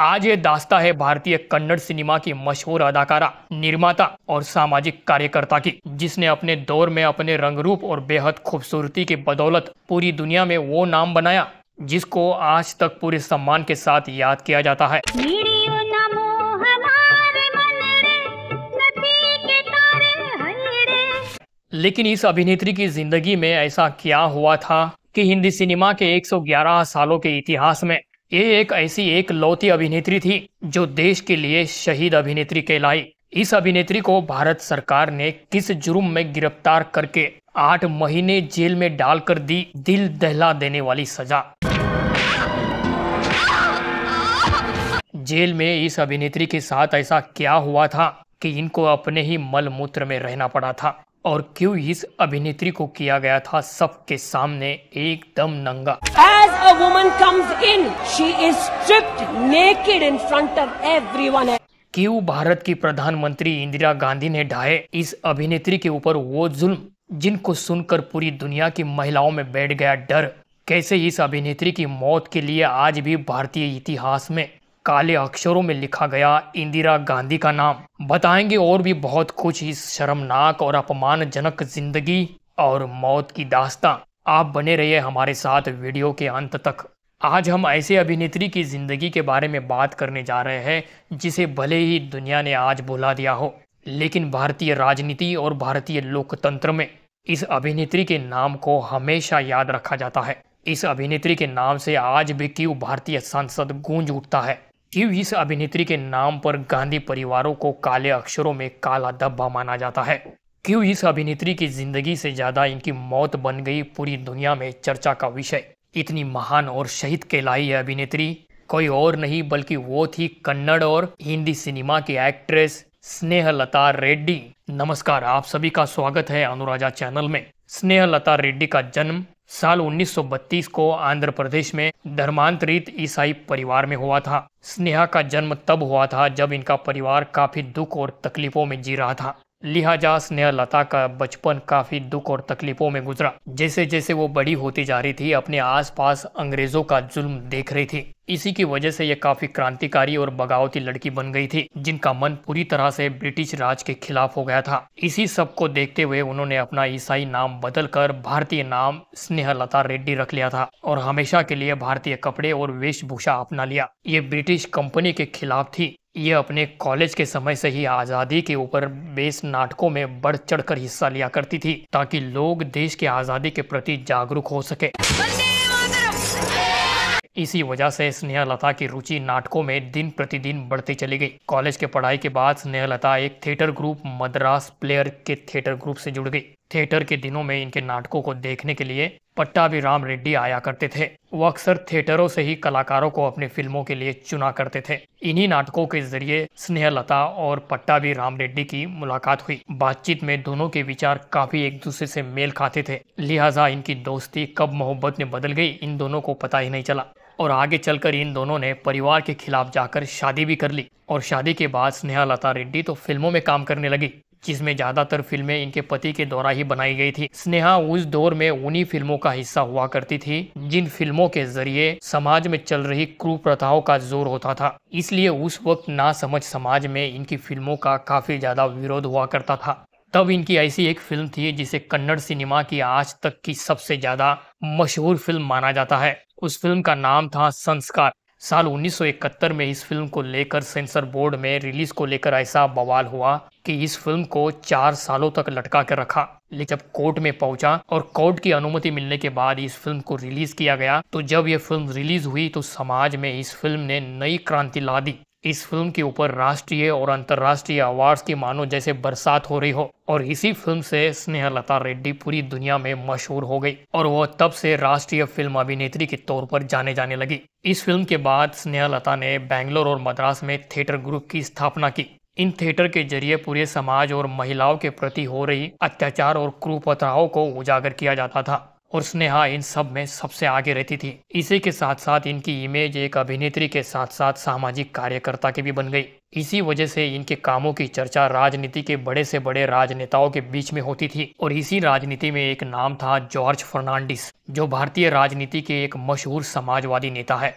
आज ये दास्ता है भारतीय कन्नड़ सिनेमा की मशहूर अदाकारा निर्माता और सामाजिक कार्यकर्ता की जिसने अपने दौर में अपने रंग रूप और बेहद खूबसूरती की बदौलत पूरी दुनिया में वो नाम बनाया जिसको आज तक पूरे सम्मान के साथ याद किया जाता है लेकिन इस अभिनेत्री की जिंदगी में ऐसा क्या हुआ था कि हिंदी सिनेमा के 111 सालों के इतिहास में ये एक ऐसी एक लौती अभिनेत्री थी जो देश के लिए शहीद अभिनेत्री कहलाई इस अभिनेत्री को भारत सरकार ने किस जुर्म में गिरफ्तार करके आठ महीने जेल में डालकर दी दिल दहला देने वाली सजा जेल में इस अभिनेत्री के साथ ऐसा क्या हुआ था कि इनको अपने ही मलमूत्र में रहना पड़ा था और क्यों इस अभिनेत्री को किया गया था सबके सामने एकदम नंगा as a woman comes in she is stripped naked in front of everyone क्यों भारत की प्रधानमंत्री इंदिरा गांधी ने ढाए इस अभिनेत्री के ऊपर वो जुल्म जिनको सुनकर पूरी दुनिया की महिलाओं में बैठ गया डर कैसे इस अभिनेत्री की मौत के लिए आज भी भारतीय इतिहास में काले अक्षरों में लिखा गया इंदिरा गांधी का नाम बताएंगे और भी बहुत कुछ इस शर्मनाक और अपमानजनक जिंदगी और मौत की दास्ता आप बने रहिए हमारे साथ वीडियो के अंत तक आज हम ऐसे अभिनेत्री की ज़िंदगी के बारे में बात करने जा रहे हैं जिसे भले ही दुनिया ने आज भुला दिया हो लेकिन भारतीय राजनीति और भारतीय लोकतंत्र में इस अभिनेत्री के नाम को हमेशा याद रखा जाता है इस अभिनेत्री के नाम से आज भी क्यों भारतीय सांसद गूंज उठता है इव इस अभिनेत्री के नाम पर गांधी परिवारों को काले अक्षरों में काला धब्बा माना जाता है क्यों इस अभिनेत्री की जिंदगी से ज्यादा इनकी मौत बन गई पूरी दुनिया में चर्चा का विषय इतनी महान और शहीद कहलाई लाई अभिनेत्री कोई और नहीं बल्कि वो थी कन्नड़ और हिंदी सिनेमा की एक्ट्रेस स्नेहलता रेड्डी नमस्कार आप सभी का स्वागत है अनुराजा चैनल में स्नेहलता रेड्डी का जन्म साल 1932 को आंध्र प्रदेश में धर्मांतरित ईसाई परिवार में हुआ था स्नेहा का जन्म तब हुआ था जब इनका परिवार काफी दुख और तकलीफों में जी रहा था लिहाजा स्नेह लता का बचपन काफ़ी दुख और तकलीफ़ों में गुजरा जैसे जैसे वो बड़ी होती जा रही थी अपने आसपास अंग्रेज़ों का जुल्म देख रही थी इसी की वजह से यह काफ़ी क्रांतिकारी और बगावती लड़की बन गई थी जिनका मन पूरी तरह से ब्रिटिश राज के खिलाफ हो गया था इसी सब को देखते हुए उन्होंने अपना ईसाई नाम बदलकर भारतीय नाम स्नेहलता रेड्डी रख लिया था और हमेशा के लिए भारतीय कपड़े और वेशभूषा अपना लिया ये ब्रिटिश कंपनी के खिलाफ थी ये अपने कॉलेज के समय से ही आज़ादी के ऊपर बेस नाटकों में बढ़ चढ़कर हिस्सा लिया करती थी ताकि लोग देश के आज़ादी के प्रति जागरूक हो सके इसी वजह से लता की रुचि नाटकों में दिन प्रतिदिन बढ़ती चली गई कॉलेज के पढ़ाई के बाद लता एक थिएटर ग्रुप मद्रास प्लेयर के थिएटर ग्रुप से जुड़ गई थिएटर के दिनों में इनके नाटकों को देखने के लिए राम रेड्डी आया करते थे वो अक्सर थिएटरों से ही कलाकारों को अपनी फिल्मों के लिए चुना करते थे इन्हीं नाटकों के जरिए स्नेहलता और राम रेड्डी की मुलाकात हुई बातचीत में दोनों के विचार काफी एक दूसरे से मेल खाते थे लिहाजा इनकी दोस्ती कब मोहब्बत में बदल गई इन दोनों को पता ही नहीं चला और आगे चलकर इन दोनों ने परिवार के खिलाफ जाकर शादी भी कर ली और शादी के बाद स्नेहा लता रेड्डी तो फिल्मों में काम करने लगी जिसमें ज़्यादातर फिल्में इनके पति के द्वारा ही बनाई गई थी स्नेहा उस दौर में उन्हीं फिल्मों का हिस्सा हुआ करती थी जिन फिल्मों के जरिए समाज में चल रही प्रथाओं का जोर होता था इसलिए उस वक्त ना समझ समाज में इनकी फिल्मों का काफ़ी ज़्यादा विरोध हुआ करता था तब इनकी ऐसी एक फिल्म थी जिसे कन्नड़ सिनेमा की आज तक की सबसे ज़्यादा मशहूर फिल्म माना जाता है उस फिल्म का नाम था संस्कार साल 1971 में इस फिल्म को लेकर सेंसर बोर्ड में रिलीज को लेकर ऐसा बवाल हुआ कि इस फिल्म को चार सालों तक लटका कर रखा लेकिन जब कोर्ट में पहुंचा और कोर्ट की अनुमति मिलने के बाद इस फिल्म को रिलीज किया गया तो जब यह फिल्म रिलीज हुई तो समाज में इस फिल्म ने नई क्रांति ला दी इस फिल्म के ऊपर राष्ट्रीय और अंतर्राष्ट्रीय अवार्ड्स की मानो जैसे बरसात हो रही हो और इसी फिल्म से स्नेहलता रेड्डी पूरी दुनिया में मशहूर हो गई और वह तब से राष्ट्रीय फिल्म अभिनेत्री के तौर पर जाने जाने लगी इस फिल्म के बाद स्नेहलता ने बैंगलोर और मद्रास में थिएटर ग्रुप की स्थापना की इन थिएटर के जरिए पूरे समाज और महिलाओं के प्रति हो रही अत्याचार और क्रूपथाओं को उजागर किया जाता था और स्नेहा इन सब में सबसे आगे रहती थी इसी के साथ साथ इनकी इमेज एक अभिनेत्री के साथ साथ सामाजिक कार्यकर्ता की भी बन गई इसी वजह से इनके कामों की चर्चा राजनीति के बड़े से बड़े राजनेताओं के बीच में होती थी और इसी राजनीति में एक नाम था जॉर्ज फर्नांडिस जो भारतीय राजनीति के एक मशहूर समाजवादी नेता है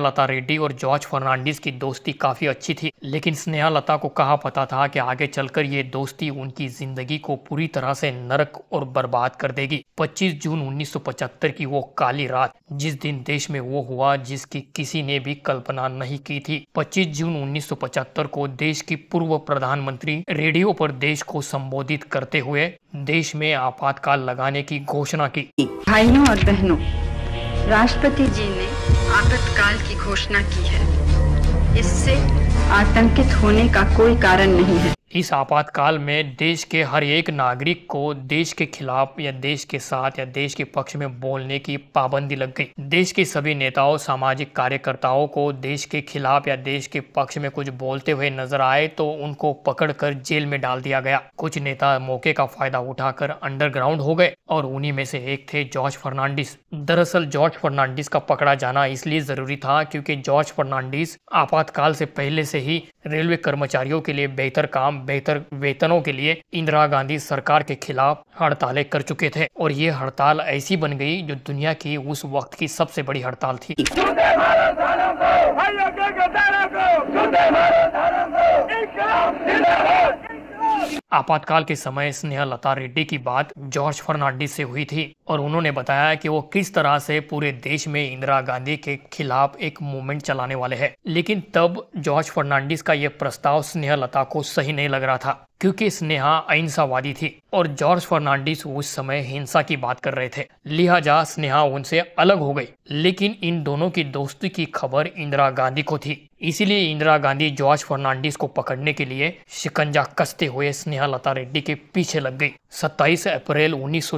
लता रेड्डी और जॉर्ज फर्नांडिस की दोस्ती काफी अच्छी थी लेकिन लता को कहा पता था कि आगे चलकर ये दोस्ती उनकी जिंदगी को पूरी तरह से नरक और बर्बाद कर देगी 25 जून 1975 की वो काली रात जिस दिन देश में वो हुआ जिसकी किसी ने भी कल्पना नहीं की थी 25 जून 1975 1977 को देश की पूर्व प्रधानमंत्री रेडियो पर देश को संबोधित करते हुए देश में आपातकाल लगाने की घोषणा की भाइयों और बहनों राष्ट्रपति जी ने आपातकाल की घोषणा की है इससे आतंकित होने का कोई कारण नहीं है इस आपातकाल में देश के हर एक नागरिक को देश के खिलाफ या देश के साथ या देश के पक्ष में बोलने की पाबंदी लग गई देश के सभी नेताओं सामाजिक कार्यकर्ताओं को देश के खिलाफ या देश के पक्ष में कुछ बोलते हुए नजर आए तो उनको पकड़कर जेल में डाल दिया गया कुछ नेता मौके का फायदा उठाकर अंडरग्राउंड हो गए और उन्हीं में से एक थे जॉर्ज फर्नांडिस दरअसल जॉर्ज फर्नांडिस का पकड़ा जाना इसलिए जरूरी था क्योंकि जॉर्ज फर्नांडिस आपातकाल से पहले से ही रेलवे कर्मचारियों के लिए बेहतर काम बेहतर वेतनों के लिए इंदिरा गांधी सरकार के खिलाफ हड़तालें कर चुके थे और ये हड़ताल ऐसी बन गई जो दुनिया की उस वक्त की सबसे बड़ी हड़ताल थी आपातकाल के समय स्नेहा लता रेड्डी की बात जॉर्ज फर्नांडिस से हुई थी और उन्होंने बताया कि वो किस तरह से पूरे देश में इंदिरा गांधी के खिलाफ एक मूवमेंट चलाने वाले हैं लेकिन तब जॉर्ज फर्नांडिस का यह प्रस्ताव स्नेहा लता को सही नहीं लग रहा था क्योंकि स्नेहा अहिंसावादी थी और जॉर्ज फर्नांडिस उस समय हिंसा की बात कर रहे थे लिहाजा स्नेहा उनसे अलग हो गई लेकिन इन दोनों की दोस्ती की खबर इंदिरा गांधी को थी इसीलिए इंदिरा गांधी जॉर्ज फर्नांडिस को पकड़ने के लिए शिकंजा कसते हुए स्नेहा लता रेड्डी के पीछे लग गई 27 अप्रैल उन्नीस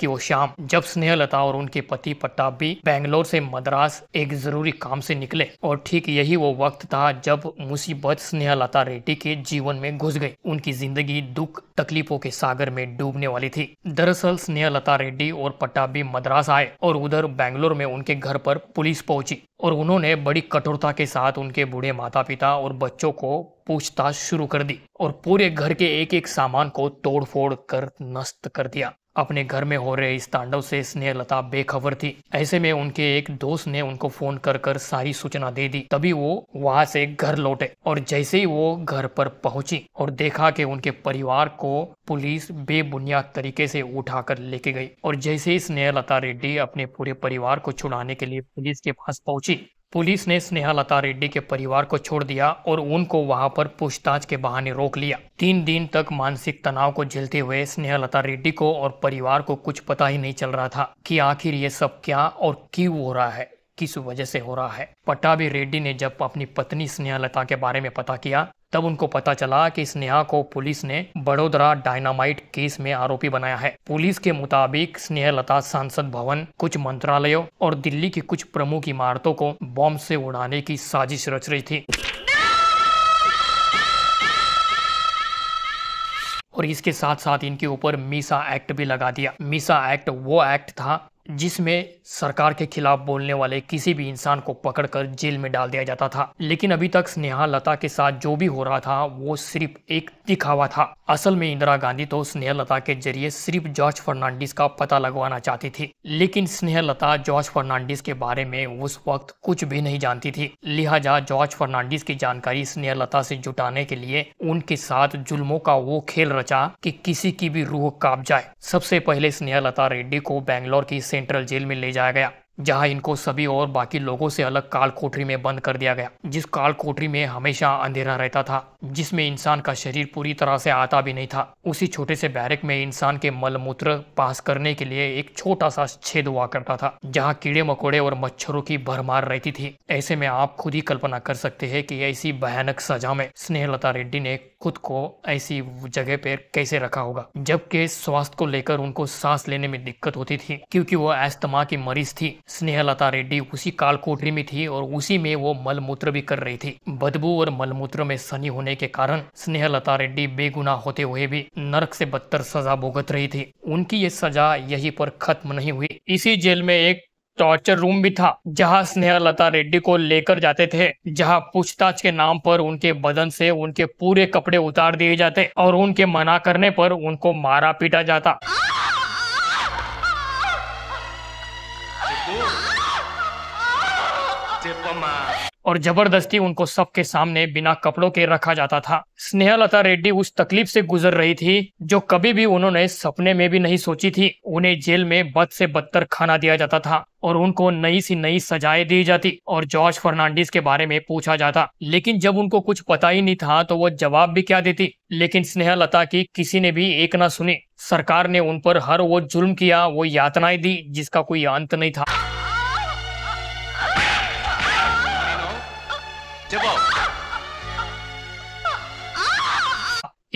की वो शाम जब स्नेहा लता और उनके पति भी बेंगलोर से मद्रास एक जरूरी काम से निकले और ठीक यही वो वक्त था जब मुसीबत स्नेहा लता रेड्डी के जीवन में घुस गई उनकी जिंदगी दुख तकलीफों के सागर में डूबने वाली थी दरअसल स्नेह लता रेड्डी और पटाबी मद्रास आए और उधर बैंगलोर में उनके घर पर पुलिस पहुंची और उन्होंने बड़ी कठोरता के साथ उनके बूढ़े माता पिता और बच्चों को पूछताछ शुरू कर दी और पूरे घर के एक एक सामान को तोड़फोड़ कर नष्ट कर दिया अपने घर में हो रहे इस तांडव से स्नेह लता बेखबर थी ऐसे में उनके एक दोस्त ने उनको फोन कर कर सारी सूचना दे दी तभी वो वहाँ से घर लौटे और जैसे ही वो घर पर पहुंची और देखा कि उनके परिवार को पुलिस बेबुनियाद तरीके से उठाकर लेके गई और जैसे ही स्नेह लता रेड्डी अपने पूरे परिवार को छुड़ाने के लिए पुलिस के पास पहुंची पुलिस ने स्नेहा लता रेड्डी के परिवार को छोड़ दिया और उनको वहां पर पूछताछ के बहाने रोक लिया तीन दिन तक मानसिक तनाव को झेलते हुए स्नेहा लता रेड्डी को और परिवार को कुछ पता ही नहीं चल रहा था कि आखिर ये सब क्या और क्यों हो रहा है किस वजह से हो रहा है पटाभी रेड्डी ने जब अपनी पत्नी स्नेहा लता के बारे में पता किया तब उनको पता चला कि स्नेहा को पुलिस ने बड़ोदरा डायनामाइट केस में आरोपी बनाया है पुलिस के मुताबिक स्नेहलता सांसद भवन कुछ मंत्रालयों और दिल्ली की कुछ प्रमुख इमारतों को बॉम्ब से उड़ाने की साजिश रच रही थी और इसके साथ साथ इनके ऊपर मीसा एक्ट भी लगा दिया मीसा एक्ट वो एक्ट था जिसमें सरकार के खिलाफ बोलने वाले किसी भी इंसान को पकड़कर जेल में डाल दिया जाता था लेकिन अभी तक स्नेहा लता के साथ जो भी हो रहा था वो सिर्फ एक दिखावा था असल में इंदिरा गांधी तो स्नेहा लता के जरिए सिर्फ जॉर्ज फर्नांडिस का पता लगवाना चाहती थी लेकिन स्नेहा लता जॉर्ज फर्नांडिस के बारे में उस वक्त कुछ भी नहीं जानती थी लिहाजा जॉर्ज फर्नांडिस की जानकारी स्नेहा लता से जुटाने के लिए उनके साथ जुल्मों का वो खेल रचा कि किसी की भी रूह काप जाए सबसे पहले स्नेहा लता रेड्डी को बैंगलोर की सेंट्रल जेल में ले जाया गया जहां इनको सभी और बाकी लोगों से अलग काल कोठरी में बंद कर दिया गया जिस काल कोठरी में हमेशा अंधेरा रहता था जिसमें इंसान का शरीर पूरी तरह से आता भी नहीं था उसी छोटे से बैरक में इंसान के मलमूत्र पास करने के लिए एक छोटा सा छेद हुआ करता था जहाँ कीड़े मकोड़े और मच्छरों की भरमार रहती थी ऐसे में आप खुद ही कल्पना कर सकते हैं कि ऐसी भयानक सजा में स्नेहलता रेड्डी ने खुद को ऐसी जगह पर कैसे रखा होगा जबकि स्वास्थ्य को लेकर उनको सांस लेने में दिक्कत होती थी क्योंकि वो एस्तमा की मरीज थी स्नेहलता रेड्डी उसी काल कोठरी में थी और उसी में वो मलमूत्र भी कर रही थी बदबू और मलमूत्र में सनी होने होने के कारण स्नेहलता रेड्डी बेगुना होते हुए भी नरक से बदतर सजा भुगत रही थी उनकी ये सजा यहीं पर खत्म नहीं हुई इसी जेल में एक टॉर्चर रूम भी था जहां स्नेहलता रेड्डी को लेकर जाते थे जहां पूछताछ के नाम पर उनके बदन से उनके पूरे कपड़े उतार दिए जाते और उनके मना करने पर उनको मारा पीटा जाता और जबरदस्ती उनको सबके सामने बिना कपड़ों के रखा जाता था स्नेहलता रेड्डी उस तकलीफ से गुजर रही थी जो कभी भी उन्होंने सपने में भी नहीं सोची थी उन्हें जेल में बद से बदतर खाना दिया जाता था और उनको नई सी नई सजाएं दी जाती और जॉर्ज फर्नांडिस के बारे में पूछा जाता लेकिन जब उनको कुछ पता ही नहीं था तो वो जवाब भी क्या देती लेकिन स्नेहलता की किसी ने भी एक ना सुनी सरकार ने उन पर हर वो जुल्म किया वो यातनाएं दी जिसका कोई अंत नहीं था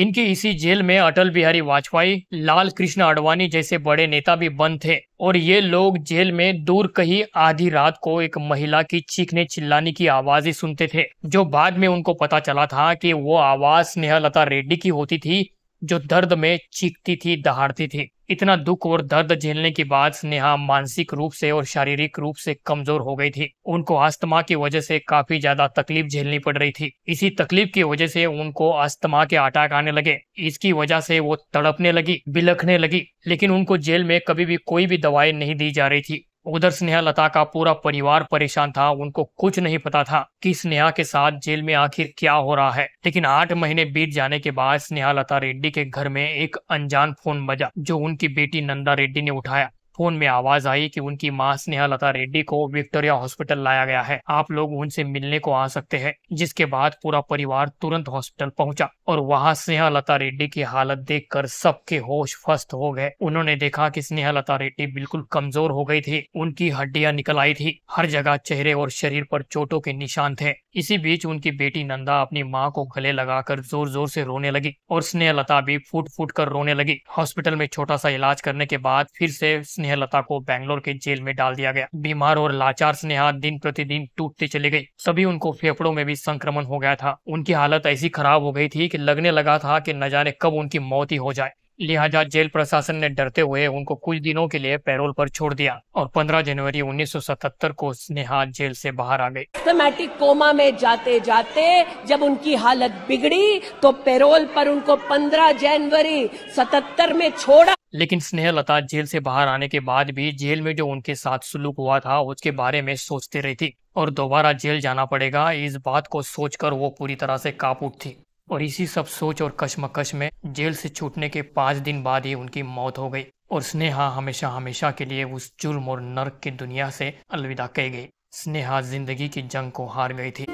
इनकी इसी जेल में अटल बिहारी वाजपेयी लाल कृष्ण आडवाणी जैसे बड़े नेता भी बंद थे और ये लोग जेल में दूर कहीं आधी रात को एक महिला की चीखने चिल्लाने की आवाजें सुनते थे जो बाद में उनको पता चला था कि वो आवाज स्नेहलता रेड्डी की होती थी जो दर्द में चीखती थी दहाड़ती थी इतना दुख और दर्द झेलने के बाद स्नेहा मानसिक रूप से और शारीरिक रूप से कमजोर हो गई थी उनको अस्थमा की वजह से काफी ज्यादा तकलीफ झेलनी पड़ रही थी इसी तकलीफ की वजह से उनको अस्थमा के अटैक आने लगे इसकी वजह से वो तड़पने लगी बिलखने लगी लेकिन उनको जेल में कभी भी कोई भी दवाई नहीं दी जा रही थी उधर स्नेहा लता का पूरा परिवार परेशान था उनको कुछ नहीं पता था कि स्नेहा के साथ जेल में आखिर क्या हो रहा है लेकिन आठ महीने बीत जाने के बाद स्नेहा लता रेड्डी के घर में एक अनजान फोन बजा जो उनकी बेटी नंदा रेड्डी ने उठाया फोन में आवाज आई कि उनकी मां स्नेहा लता रेड्डी को विक्टोरिया हॉस्पिटल लाया गया है आप लोग उनसे मिलने को आ सकते हैं जिसके बाद पूरा परिवार तुरंत हॉस्पिटल पहुंचा और वहां स्नेहा लता रेड्डी की हालत देखकर सबके होश फस्त हो गए उन्होंने देखा कि स्नेहा लता रेड्डी बिल्कुल कमजोर हो गई थी उनकी हड्डियाँ निकल आई थी हर जगह चेहरे और शरीर पर चोटों के निशान थे इसी बीच उनकी बेटी नंदा अपनी माँ को गले लगाकर जोर जोर से रोने लगी और लता भी फूट फूट कर रोने लगी हॉस्पिटल में छोटा सा इलाज करने के बाद फिर से स्नेहा लता को बैंगलोर के जेल में डाल दिया गया बीमार और लाचार स्नेहा दिन प्रतिदिन टूटती चली गई सभी उनको फेफड़ों में भी संक्रमण हो गया था उनकी हालत ऐसी खराब हो गई थी कि लगने लगा था कि न जाने कब उनकी मौत ही हो जाए लिहाजा जेल प्रशासन ने डरते हुए उनको कुछ दिनों के लिए पैरोल पर छोड़ दिया और 15 जनवरी 1977 को स्नेहा जेल से बाहर आ गई सिस्टमेटिक कोमा में जाते जाते जब उनकी हालत बिगड़ी तो पैरोल पर उनको 15 जनवरी 77 में छोड़ा लेकिन स्नेह लता जेल से बाहर आने के बाद भी जेल में जो उनके साथ सुलूक हुआ था उसके बारे में सोचते रही थी और दोबारा जेल जाना पड़ेगा इस बात को सोचकर वो पूरी तरह से कांप उठती और इसी सब सोच और कशमकश में जेल से छूटने के पांच दिन बाद ही उनकी मौत हो गई और स्नेहा हमेशा हमेशा के लिए उस जुर्म और नर्क की दुनिया से अलविदा कह गई स्नेहा जिंदगी की जंग को हार गई थी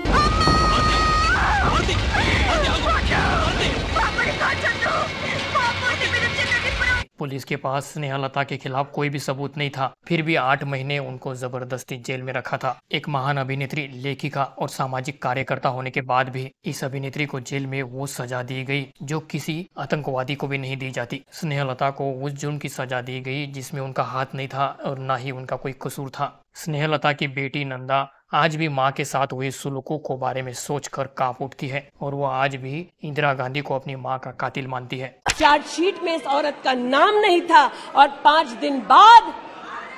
पुलिस के पास स्नेहा लता के खिलाफ कोई भी सबूत नहीं था फिर भी आठ महीने उनको जबरदस्ती जेल में रखा था एक महान अभिनेत्री लेखिका और सामाजिक कार्यकर्ता होने के बाद भी इस अभिनेत्री को जेल में वो सजा दी गई जो किसी आतंकवादी को भी नहीं दी जाती स्नेहा लता को उस जुर्म की सजा दी गई जिसमें उनका हाथ नहीं था और न ही उनका कोई कसूर था लता की बेटी नंदा आज भी माँ के साथ हुए सुलूकों को बारे में सोचकर कांप उठती है और वो आज भी इंदिरा गांधी को अपनी माँ का कातिल मानती है चार्जशीट में इस औरत का नाम नहीं था और पांच दिन बाद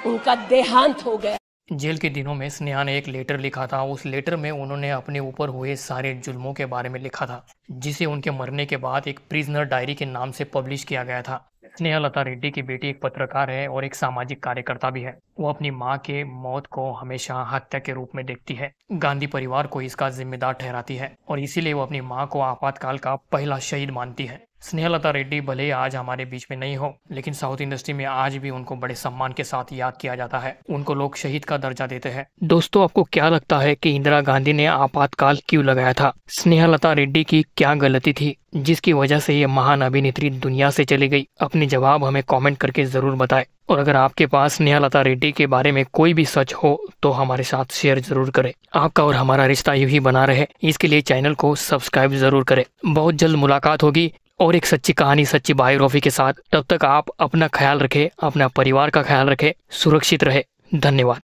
उनका देहांत हो गया जेल के दिनों में स्नेहा ने एक लेटर लिखा था उस लेटर में उन्होंने अपने ऊपर हुए सारे जुल्मों के बारे में लिखा था जिसे उनके मरने के बाद एक प्रिजनर डायरी के नाम से पब्लिश किया गया था स्नेहा लता रेड्डी की बेटी एक पत्रकार है और एक सामाजिक कार्यकर्ता भी है वो अपनी माँ के मौत को हमेशा हत्या के रूप में देखती है गांधी परिवार को इसका जिम्मेदार ठहराती है और इसीलिए वो अपनी माँ को आपातकाल का पहला शहीद मानती है स्नेहलता रेड्डी भले आज हमारे बीच में नहीं हो लेकिन साउथ इंडस्ट्री में आज भी उनको बड़े सम्मान के साथ याद किया जाता है उनको लोग शहीद का दर्जा देते हैं दोस्तों आपको क्या लगता है कि इंदिरा गांधी ने आपातकाल क्यों लगाया था स्नेहलता रेड्डी की क्या गलती थी जिसकी वजह से ये महान अभिनेत्री दुनिया से चली गई अपने जवाब हमें कमेंट करके जरूर बताएं और अगर आपके पास लता रेड्डी के बारे में कोई भी सच हो तो हमारे साथ शेयर जरूर करें आपका और हमारा रिश्ता यू ही बना रहे इसके लिए चैनल को सब्सक्राइब जरूर करें बहुत जल्द मुलाकात होगी और एक सच्ची कहानी सच्ची बायोग्राफी के साथ तब तक आप अपना ख्याल रखें अपना परिवार का ख्याल रखें सुरक्षित रहे धन्यवाद